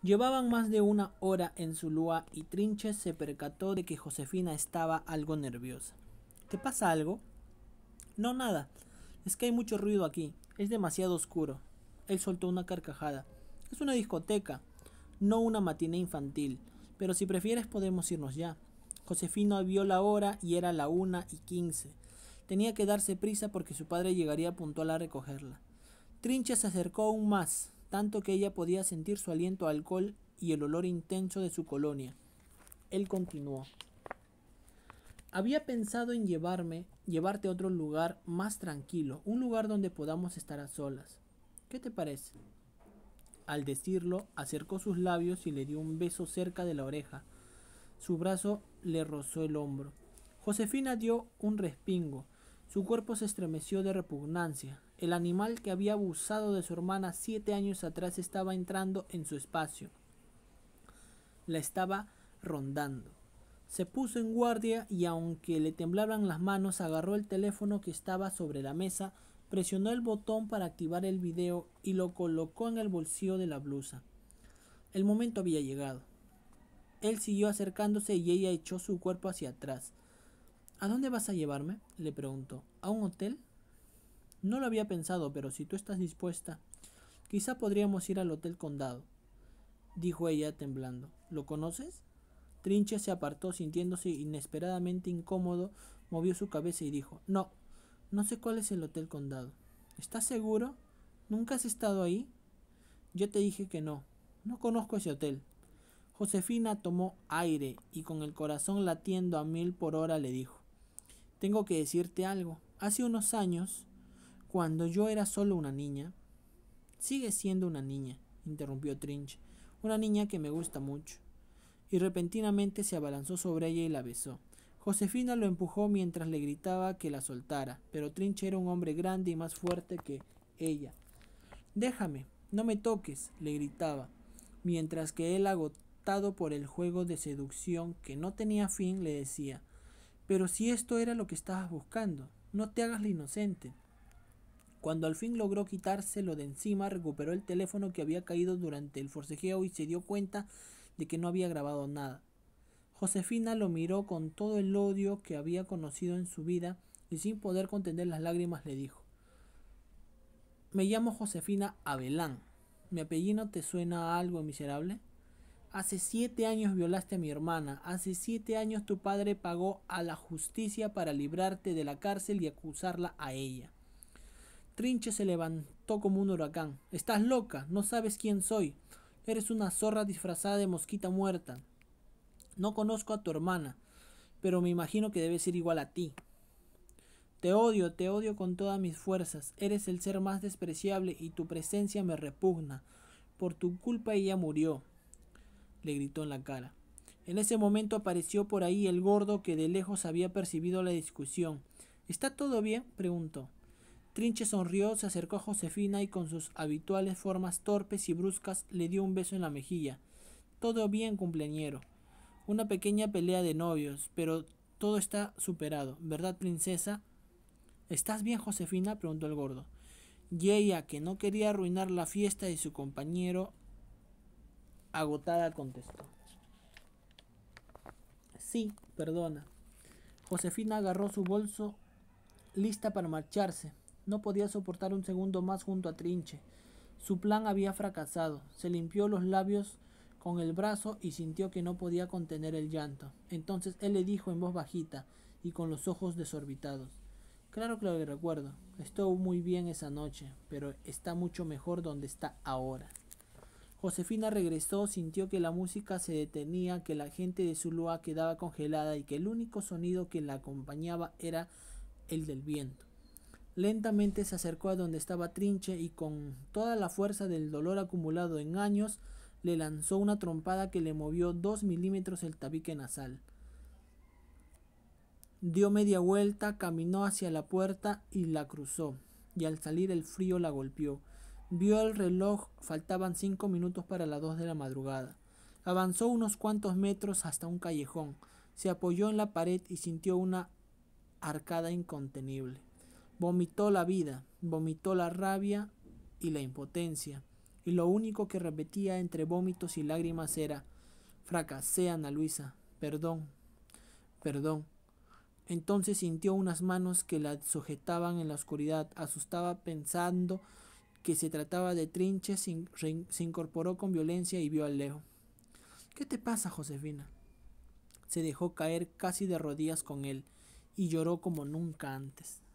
Llevaban más de una hora en su lúa y Trinches se percató de que Josefina estaba algo nerviosa. ¿Te pasa algo? No, nada. Es que hay mucho ruido aquí. Es demasiado oscuro. Él soltó una carcajada. Es una discoteca, no una matiné infantil. Pero si prefieres podemos irnos ya. Josefina vio la hora y era la una y quince. Tenía que darse prisa porque su padre llegaría puntual a recogerla. Trinches se acercó aún más tanto que ella podía sentir su aliento alcohol y el olor intenso de su colonia. Él continuó. Había pensado en llevarme, llevarte a otro lugar más tranquilo, un lugar donde podamos estar a solas. ¿Qué te parece? Al decirlo, acercó sus labios y le dio un beso cerca de la oreja. Su brazo le rozó el hombro. Josefina dio un respingo. Su cuerpo se estremeció de repugnancia. El animal que había abusado de su hermana siete años atrás estaba entrando en su espacio. La estaba rondando. Se puso en guardia y aunque le temblaban las manos, agarró el teléfono que estaba sobre la mesa, presionó el botón para activar el video y lo colocó en el bolsillo de la blusa. El momento había llegado. Él siguió acercándose y ella echó su cuerpo hacia atrás. ¿A dónde vas a llevarme? le preguntó. ¿A un hotel? No lo había pensado, pero si tú estás dispuesta, quizá podríamos ir al Hotel Condado, dijo ella temblando. ¿Lo conoces? Trinche se apartó, sintiéndose inesperadamente incómodo, movió su cabeza y dijo, No, no sé cuál es el Hotel Condado. ¿Estás seguro? ¿Nunca has estado ahí? Yo te dije que no, no conozco ese hotel. Josefina tomó aire y con el corazón latiendo a mil por hora le dijo, Tengo que decirte algo. Hace unos años cuando yo era solo una niña, sigue siendo una niña, interrumpió Trinch, una niña que me gusta mucho. Y repentinamente se abalanzó sobre ella y la besó. Josefina lo empujó mientras le gritaba que la soltara, pero Trinch era un hombre grande y más fuerte que ella. Déjame, no me toques, le gritaba, mientras que él, agotado por el juego de seducción que no tenía fin, le decía, pero si esto era lo que estabas buscando, no te hagas la inocente. Cuando al fin logró quitárselo de encima, recuperó el teléfono que había caído durante el forcejeo y se dio cuenta de que no había grabado nada. Josefina lo miró con todo el odio que había conocido en su vida y sin poder contener las lágrimas le dijo, Me llamo Josefina Abelán. ¿Mi apellido te suena a algo miserable? Hace siete años violaste a mi hermana. Hace siete años tu padre pagó a la justicia para librarte de la cárcel y acusarla a ella. Trinche se levantó como un huracán. Estás loca, no sabes quién soy. Eres una zorra disfrazada de mosquita muerta. No conozco a tu hermana, pero me imagino que debe ser igual a ti. Te odio, te odio con todas mis fuerzas. Eres el ser más despreciable y tu presencia me repugna. Por tu culpa ella murió. Le gritó en la cara. En ese momento apareció por ahí el gordo que de lejos había percibido la discusión. ¿Está todo bien? preguntó. Trinche sonrió, se acercó a Josefina y con sus habituales formas torpes y bruscas le dio un beso en la mejilla. Todo bien, cumpleañero. Una pequeña pelea de novios, pero todo está superado, ¿verdad, princesa? ¿Estás bien, Josefina? preguntó el gordo. Y ella, que no quería arruinar la fiesta de su compañero, agotada contestó. Sí, perdona. Josefina agarró su bolso, lista para marcharse no podía soportar un segundo más junto a Trinche. Su plan había fracasado. Se limpió los labios con el brazo y sintió que no podía contener el llanto. Entonces él le dijo en voz bajita y con los ojos desorbitados. Claro que lo recuerdo. Estuvo muy bien esa noche, pero está mucho mejor donde está ahora. Josefina regresó, sintió que la música se detenía, que la gente de Zuluá quedaba congelada y que el único sonido que la acompañaba era el del viento. Lentamente se acercó a donde estaba Trinche y con toda la fuerza del dolor acumulado en años, le lanzó una trompada que le movió dos milímetros el tabique nasal. Dio media vuelta, caminó hacia la puerta y la cruzó, y al salir el frío la golpeó. Vio el reloj, faltaban cinco minutos para las dos de la madrugada. Avanzó unos cuantos metros hasta un callejón, se apoyó en la pared y sintió una arcada incontenible. Vomitó la vida, vomitó la rabia y la impotencia, y lo único que repetía entre vómitos y lágrimas era, fracasé Ana Luisa, perdón, perdón. Entonces sintió unas manos que la sujetaban en la oscuridad, asustaba pensando que se trataba de trinches, se incorporó con violencia y vio al Leo. ¿Qué te pasa, Josefina? Se dejó caer casi de rodillas con él y lloró como nunca antes.